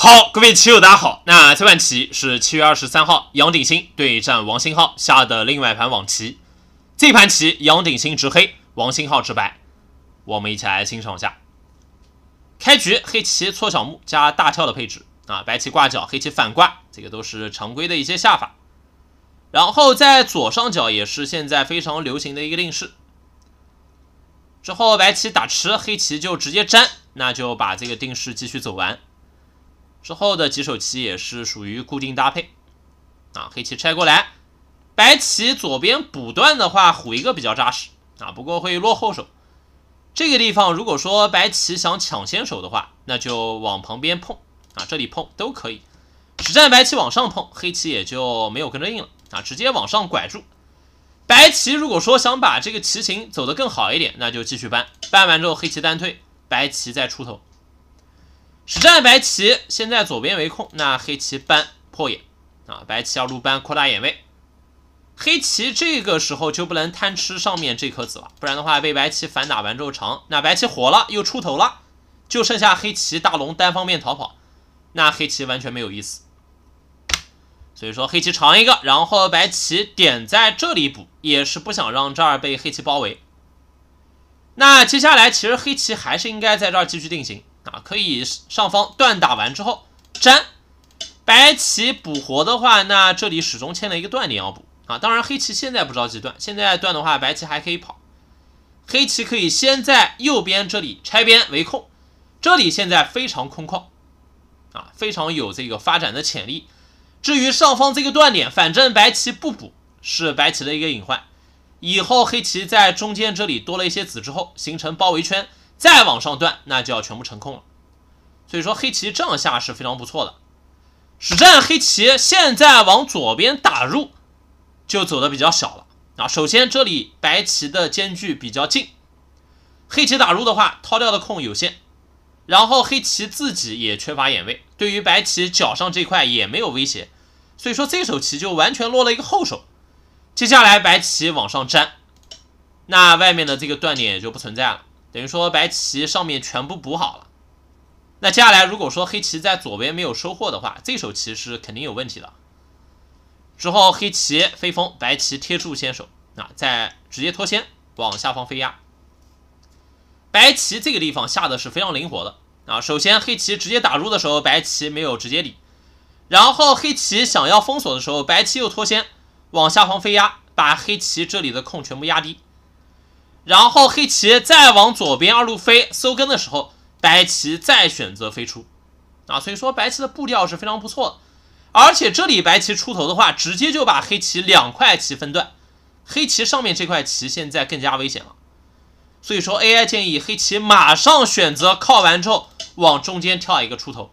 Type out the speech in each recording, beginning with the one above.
好，各位棋友，大家好。那这盘棋是七月二十三号杨鼎新对战王星浩下的另外盘网棋。这盘棋杨鼎新执黑，王星浩执白，我们一起来欣赏一下。开局黑棋搓小目加大跳的配置啊，白棋挂角，黑棋反挂，这个都是常规的一些下法。然后在左上角也是现在非常流行的一个定式。之后白棋打吃，黑棋就直接粘，那就把这个定式继续走完。之后的几手棋也是属于固定搭配，啊，黑棋拆过来，白棋左边补断的话，虎一个比较扎实，啊，不过会落后手。这个地方如果说白棋想抢先手的话，那就往旁边碰，啊，这里碰都可以。实战白棋往上碰，黑棋也就没有跟着应了，啊，直接往上拐住。白棋如果说想把这个棋形走得更好一点，那就继续搬，搬完之后黑棋单退，白棋再出头。实战白棋现在左边为空，那黑棋扳破眼啊，白棋二路扳扩大眼位，黑棋这个时候就不能贪吃上面这颗子了，不然的话被白棋反打完之后长，那白棋活了又出头了，就剩下黑棋大龙单方面逃跑，那黑棋完全没有意思，所以说黑棋长一个，然后白棋点在这里补，也是不想让这儿被黑棋包围。那接下来其实黑棋还是应该在这儿继续定型。啊，可以上方断打完之后粘，白棋补活的话，那这里始终欠了一个断点要补啊。当然黑棋现在不着急断，现在断的话白棋还可以跑，黑棋可以先在右边这里拆边围空，这里现在非常空旷啊，非常有这个发展的潜力。至于上方这个断点，反正白棋不补是白棋的一个隐患，以后黑棋在中间这里多了一些子之后形成包围圈。再往上断，那就要全部成空了。所以说黑棋这样下是非常不错的。实战黑棋现在往左边打入，就走的比较小了啊。首先这里白棋的间距比较近，黑棋打入的话，掏掉的空有限。然后黑棋自己也缺乏眼位，对于白棋脚上这块也没有威胁。所以说这手棋就完全落了一个后手。接下来白棋往上粘，那外面的这个断点也就不存在了。等于说白棋上面全部补好了，那接下来如果说黑棋在左边没有收获的话，这手棋是肯定有问题的。之后黑棋飞封，白棋贴住先手，啊，再直接脱先往下方飞压。白棋这个地方下的是非常灵活的啊，首先黑棋直接打入的时候，白棋没有直接理，然后黑棋想要封锁的时候，白棋又脱先往下方飞压，把黑棋这里的空全部压低。然后黑棋再往左边二路飞收根的时候，白棋再选择飞出，啊，所以说白棋的步调是非常不错，而且这里白棋出头的话，直接就把黑棋两块棋分段，黑棋上面这块棋现在更加危险了，所以说 AI 建议黑棋马上选择靠完之后往中间跳一个出头，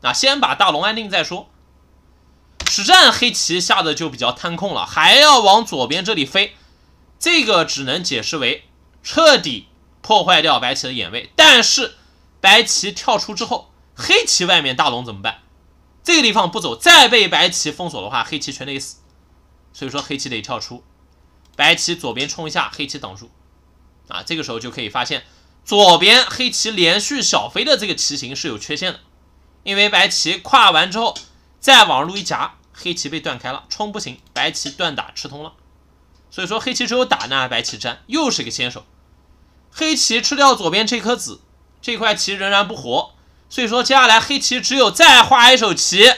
啊，先把大龙安定再说。实战黑棋下的就比较贪空了，还要往左边这里飞，这个只能解释为。彻底破坏掉白棋的眼位，但是白棋跳出之后，黑棋外面大龙怎么办？这个地方不走，再被白棋封锁的话，黑棋全得死。所以说黑棋得跳出，白棋左边冲一下，黑棋挡住。啊，这个时候就可以发现，左边黑棋连续小飞的这个棋形是有缺陷的，因为白棋跨完之后，再往路一夹，黑棋被断开了，冲不行，白棋断打吃通了。所以说黑棋只有打那白棋占，又是一个先手。黑棋吃掉左边这颗子，这块棋仍然不活。所以说接下来黑棋只有再画一手棋，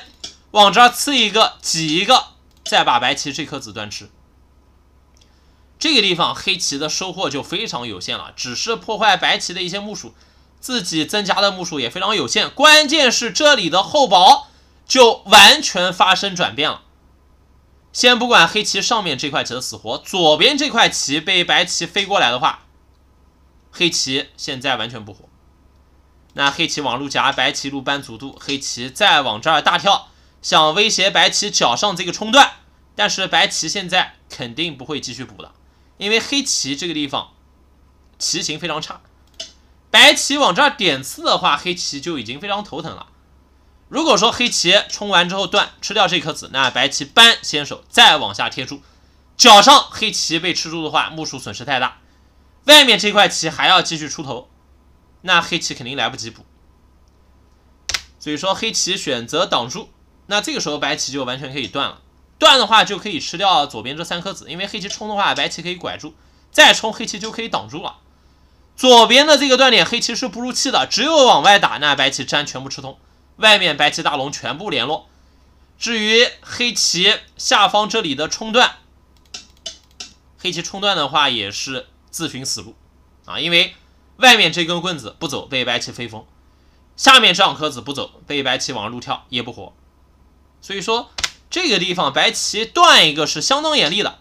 往这刺一个、挤一个，再把白棋这颗子断吃。这个地方黑棋的收获就非常有限了，只是破坏白棋的一些目数，自己增加的目数也非常有限。关键是这里的厚薄就完全发生转变了。先不管黑棋上面这块棋的死活，左边这块棋被白棋飞过来的话，黑棋现在完全不活。那黑棋往路夹，白棋路搬足度，黑棋再往这儿大跳，想威胁白棋脚上这个冲段，但是白棋现在肯定不会继续补了，因为黑棋这个地方棋形非常差。白棋往这儿点刺的话，黑棋就已经非常头疼了。如果说黑棋冲完之后断吃掉这颗子，那白棋扳先手再往下贴住，脚上黑棋被吃住的话，目数损失太大，外面这块棋还要继续出头，那黑棋肯定来不及补，所以说黑棋选择挡住，那这个时候白棋就完全可以断了，断的话就可以吃掉左边这三颗子，因为黑棋冲的话，白棋可以拐住，再冲黑棋就可以挡住了。左边的这个断点黑棋是不入气的，只有往外打，那白棋粘全部吃通。外面白棋大龙全部联络，至于黑棋下方这里的冲段，黑棋冲段的话也是自寻死路啊！因为外面这根棍子不走，被白棋飞风；下面这两颗子不走，被白棋往路跳也不活。所以说，这个地方白棋断一个是相当严厉的。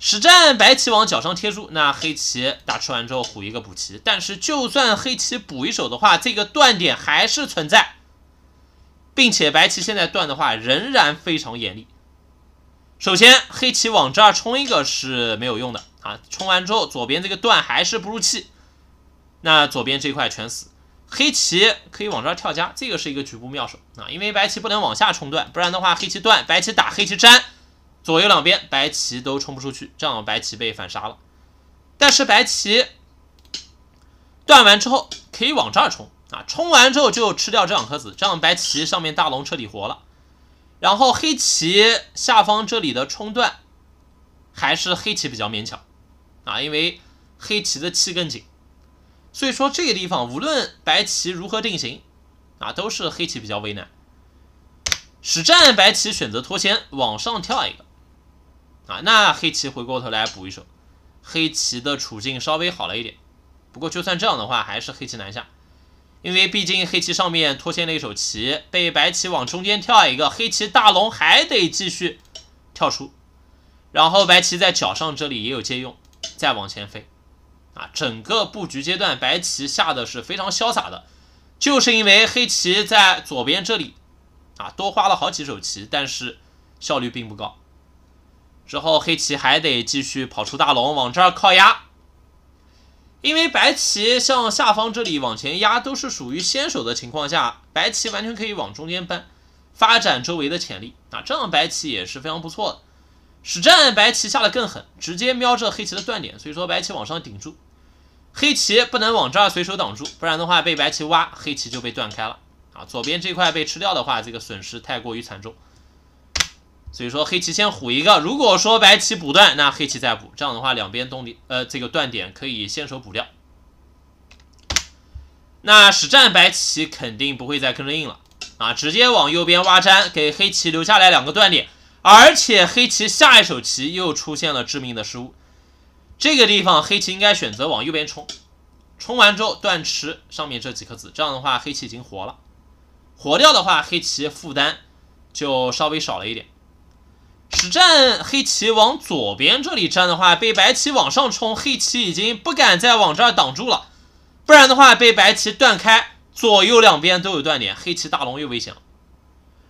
实战白棋往脚上贴住，那黑棋打吃完之后虎一个补棋，但是就算黑棋补一手的话，这个断点还是存在。并且白棋现在断的话仍然非常严厉。首先，黑棋往这儿冲一个是没有用的啊！冲完之后，左边这个断还是不入气，那左边这块全死。黑棋可以往这儿跳家，这个是一个局部妙手啊！因为白棋不能往下冲断，不然的话，黑棋断，白棋打黑棋粘，左右两边白棋都冲不出去，这样白棋被反杀了。但是白棋断完之后，可以往这儿冲。啊，冲完之后就吃掉这两颗子，这样白棋上面大龙彻底活了。然后黑棋下方这里的冲段还是黑棋比较勉强啊，因为黑棋的气更紧。所以说这个地方无论白棋如何定型啊，都是黑棋比较为难。实战白棋选择脱先往上跳一个啊，那黑棋回过头来补一手，黑棋的处境稍微好了一点。不过就算这样的话，还是黑棋难下。因为毕竟黑棋上面脱线了一手棋，被白棋往中间跳一个，黑棋大龙还得继续跳出，然后白棋在角上这里也有借用，再往前飞，啊，整个布局阶段白棋下的是非常潇洒的，就是因为黑棋在左边这里，啊，多花了好几手棋，但是效率并不高，之后黑棋还得继续跑出大龙往这儿靠压。因为白棋向下方这里往前压都是属于先手的情况下，白棋完全可以往中间搬，发展周围的潜力啊，这样白棋也是非常不错的。实战白棋下的更狠，直接瞄着黑棋的断点，所以说白棋往上顶住，黑棋不能往这儿随手挡住，不然的话被白棋挖，黑棋就被断开了啊。左边这块被吃掉的话，这个损失太过于惨重。所以说黑棋先虎一个，如果说白棋补断，那黑棋再补，这样的话两边动点，呃，这个断点可以先手补掉。那实战白棋肯定不会再跟着硬了啊，直接往右边挖粘，给黑棋留下来两个断点，而且黑棋下一手棋又出现了致命的失误。这个地方黑棋应该选择往右边冲，冲完之后断吃上面这几颗子，这样的话黑棋已经活了，活掉的话黑棋负担就稍微少了一点。实战黑棋往左边这里站的话，被白棋往上冲，黑棋已经不敢再往这儿挡住了，不然的话被白棋断开，左右两边都有断点，黑棋大龙又危险。了。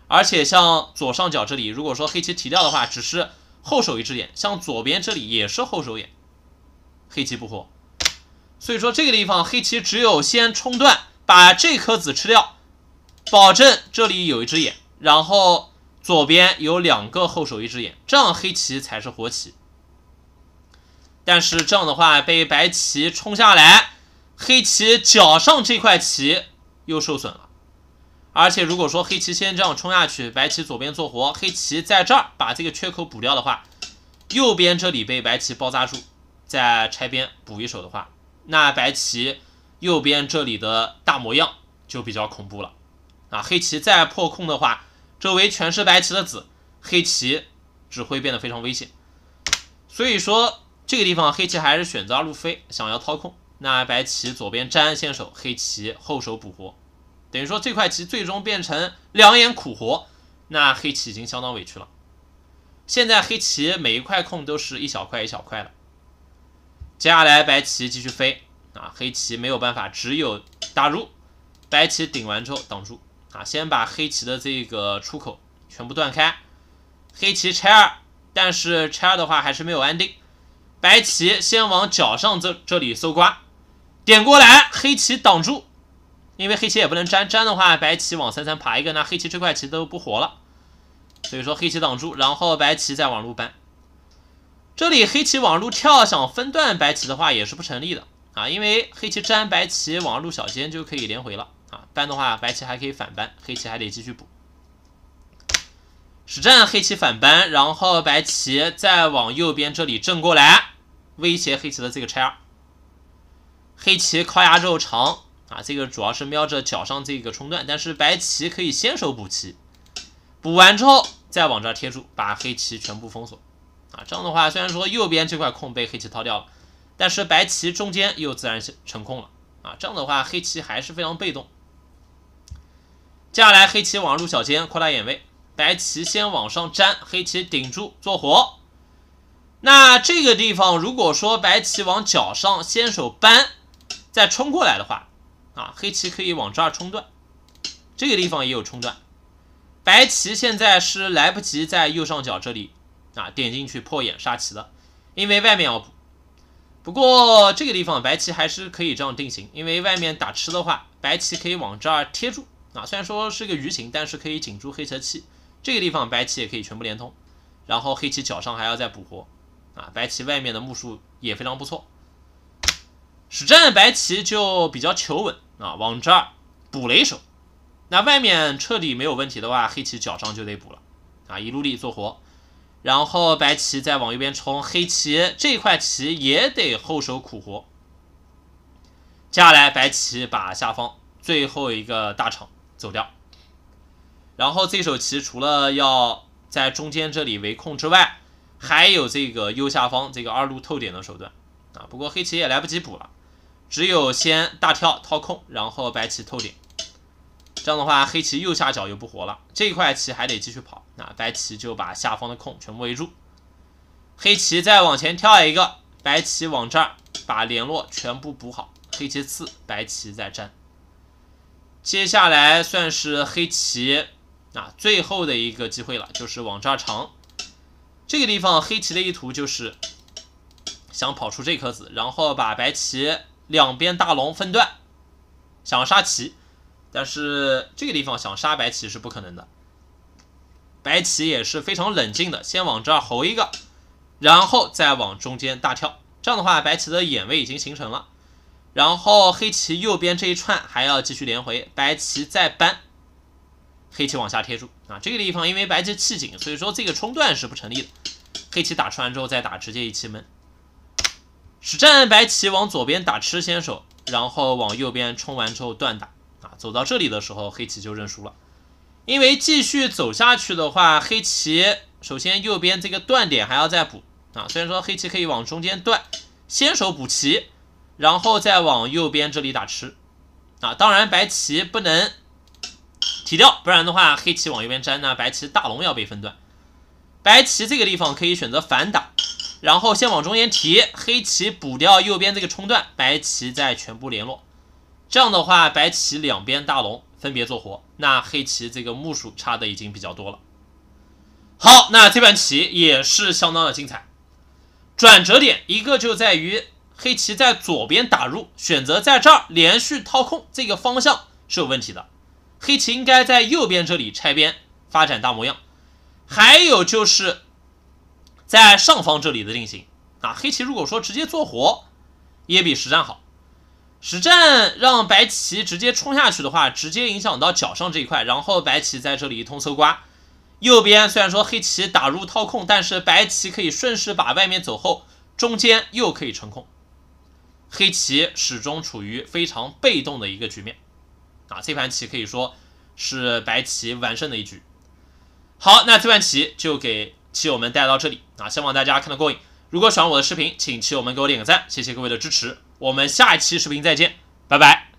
而且像左上角这里，如果说黑棋提掉的话，只是后手一只眼，像左边这里也是后手眼，黑棋不活。所以说这个地方黑棋只有先冲断，把这颗子吃掉，保证这里有一只眼，然后。左边有两个后手，一只眼，这样黑棋才是活棋。但是这样的话，被白棋冲下来，黑棋脚上这块棋又受损了。而且如果说黑棋先这样冲下去，白棋左边做活，黑棋在这儿把这个缺口补掉的话，右边这里被白棋包扎住，再拆边补一手的话，那白棋右边这里的大模样就比较恐怖了。啊，黑棋再破空的话。周围全是白棋的子，黑棋只会变得非常危险。所以说，这个地方黑棋还是选择二路飞，想要掏空。那白棋左边占先手，黑棋后手补活，等于说这块棋最终变成两眼苦活。那黑棋已经相当委屈了。现在黑棋每一块空都是一小块一小块的。接下来白棋继续飞啊，黑棋没有办法，只有打入，白棋顶完之后挡住。啊，先把黑棋的这个出口全部断开，黑棋拆二，但是拆二的话还是没有安定。白棋先往角上这这里搜刮，点过来，黑棋挡住，因为黑棋也不能粘，粘的话白棋往三三爬一个，那黑棋这块棋都不活了。所以说黑棋挡住，然后白棋再往路搬。这里黑棋往路跳想分断白棋的话也是不成立的啊，因为黑棋粘白棋往路小尖就可以连回了。搬的话，白棋还可以反搬，黑棋还得继续补。实战黑棋反搬，然后白棋再往右边这里正过来，威胁黑棋的这个拆二。黑棋靠压肉长啊，这个主要是瞄着角上这个冲段，但是白棋可以先手补棋，补完之后再往这贴住，把黑棋全部封锁啊。这样的话，虽然说右边这块空被黑棋掏掉了，但是白棋中间又自然成空了啊。这样的话，黑棋还是非常被动。接下来黑棋往入小尖，扩大眼位。白棋先往上粘，黑棋顶住做活。那这个地方，如果说白棋往角上先手扳，再冲过来的话，啊，黑棋可以往这儿冲断。这个地方也有冲断。白棋现在是来不及在右上角这里啊点进去破眼杀棋了，因为外面要补。不过这个地方白棋还是可以这样定型，因为外面打吃的话，白棋可以往这儿贴住。啊，虽然说是个鱼形，但是可以紧住黑车气，这个地方白棋也可以全部连通，然后黑棋脚上还要再补活，啊，白棋外面的目数也非常不错。实战白棋就比较求稳，啊，往这儿补了一手，那外面彻底没有问题的话，黑棋脚上就得补了，啊，一路力做活，然后白棋再往右边冲，黑棋这块棋也得后手苦活。接下来白棋把下方最后一个大场。走掉，然后这手棋除了要在中间这里围控之外，还有这个右下方这个二路透点的手段啊。不过黑棋也来不及补了，只有先大跳掏空，然后白棋透点。这样的话，黑棋右下角又不活了，这块棋还得继续跑。那白棋就把下方的空全部围住，黑棋再往前跳一个，白棋往这儿把联络全部补好。黑棋刺，白棋再粘。接下来算是黑棋啊最后的一个机会了，就是往这儿长。这个地方黑棋的意图就是想跑出这颗子，然后把白棋两边大龙分断，想杀棋。但是这个地方想杀白棋是不可能的。白棋也是非常冷静的，先往这儿侯一个，然后再往中间大跳。这样的话，白棋的眼位已经形成了。然后黑棋右边这一串还要继续连回，白棋再扳，黑棋往下贴住啊。这个地方因为白棋气紧，所以说这个冲断是不成立的。黑棋打穿之后再打，直接一气闷。实战白棋往左边打吃先手，然后往右边冲完之后断打啊。走到这里的时候，黑棋就认输了，因为继续走下去的话，黑棋首先右边这个断点还要再补啊。虽然说黑棋可以往中间断，先手补棋。然后再往右边这里打吃，啊，当然白棋不能提掉，不然的话黑棋往右边粘，那白棋大龙要被分段。白棋这个地方可以选择反打，然后先往中间提，黑棋补掉右边这个冲段，白棋再全部联络。这样的话，白棋两边大龙分别做活，那黑棋这个目数差的已经比较多了。好，那这盘棋也是相当的精彩。转折点一个就在于。黑棋在左边打入，选择在这儿连续掏空，这个方向是有问题的。黑棋应该在右边这里拆边发展大模样，还有就是在上方这里的定型啊。黑棋如果说直接做活，也比实战好。实战让白棋直接冲下去的话，直接影响到脚上这一块，然后白棋在这里一通搜刮。右边虽然说黑棋打入掏空，但是白棋可以顺势把外面走后，中间又可以成空。黑棋始终处于非常被动的一个局面，啊，这盘棋可以说是白棋完胜的一局。好，那这盘棋就给棋友们带到这里啊，希望大家看得过瘾。如果喜欢我的视频，请棋友们给我点个赞，谢谢各位的支持。我们下一期视频再见，拜拜。